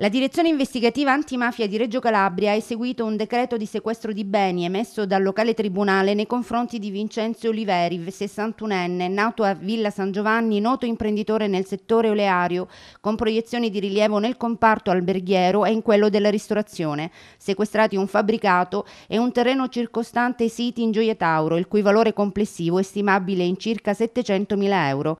La direzione investigativa antimafia di Reggio Calabria ha eseguito un decreto di sequestro di beni emesso dal locale tribunale nei confronti di Vincenzo Oliveri, 61enne, nato a Villa San Giovanni, noto imprenditore nel settore oleario, con proiezioni di rilievo nel comparto alberghiero e in quello della ristorazione, sequestrati un fabbricato e un terreno circostante siti in Gioia Tauro, il cui valore complessivo è stimabile in circa 700.000 euro.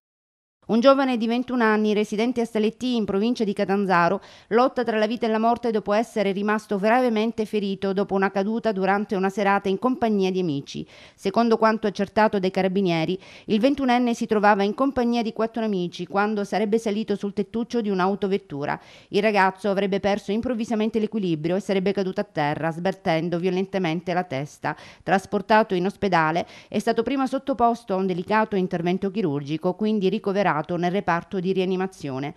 Un giovane di 21 anni, residente a Saletti in provincia di Catanzaro, lotta tra la vita e la morte dopo essere rimasto gravemente ferito dopo una caduta durante una serata in compagnia di amici. Secondo quanto accertato dai carabinieri, il 21enne si trovava in compagnia di quattro amici quando sarebbe salito sul tettuccio di un'autovettura. Il ragazzo avrebbe perso improvvisamente l'equilibrio e sarebbe caduto a terra, sbattendo violentemente la testa. Trasportato in ospedale, è stato prima sottoposto a un delicato intervento chirurgico, quindi ricoverato ricoverato nel reparto di rianimazione.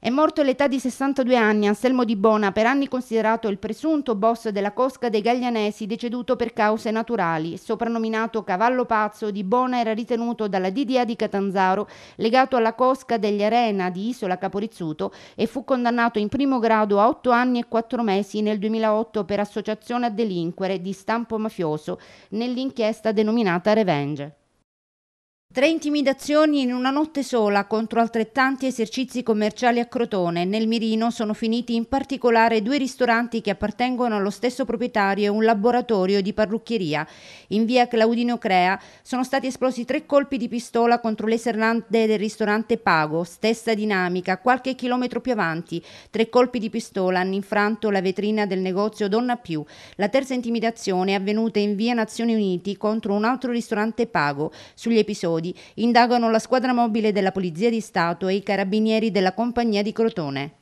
È morto all'età di 62 anni Anselmo Di Bona, per anni considerato il presunto boss della cosca dei Gaglianesi, deceduto per cause naturali. Soprannominato Cavallo Pazzo, Di Bona era ritenuto dalla DDA di Catanzaro legato alla cosca degli Arena di Isola Caporizzuto e fu condannato in primo grado a 8 anni e 4 mesi nel 2008 per associazione a delinquere di stampo mafioso nell'inchiesta denominata Revenge. Tre intimidazioni in una notte sola contro altrettanti esercizi commerciali a Crotone. Nel mirino sono finiti in particolare due ristoranti che appartengono allo stesso proprietario e un laboratorio di parrucchieria. In via Claudino Crea sono stati esplosi tre colpi di pistola contro le serrande del ristorante Pago. Stessa dinamica, qualche chilometro più avanti. Tre colpi di pistola hanno infranto la vetrina del negozio Donna Più. La terza intimidazione è avvenuta in via Nazioni Uniti contro un altro ristorante Pago. Sugli episodi Lodi indagano la squadra mobile della Polizia di Stato e i carabinieri della Compagnia di Crotone.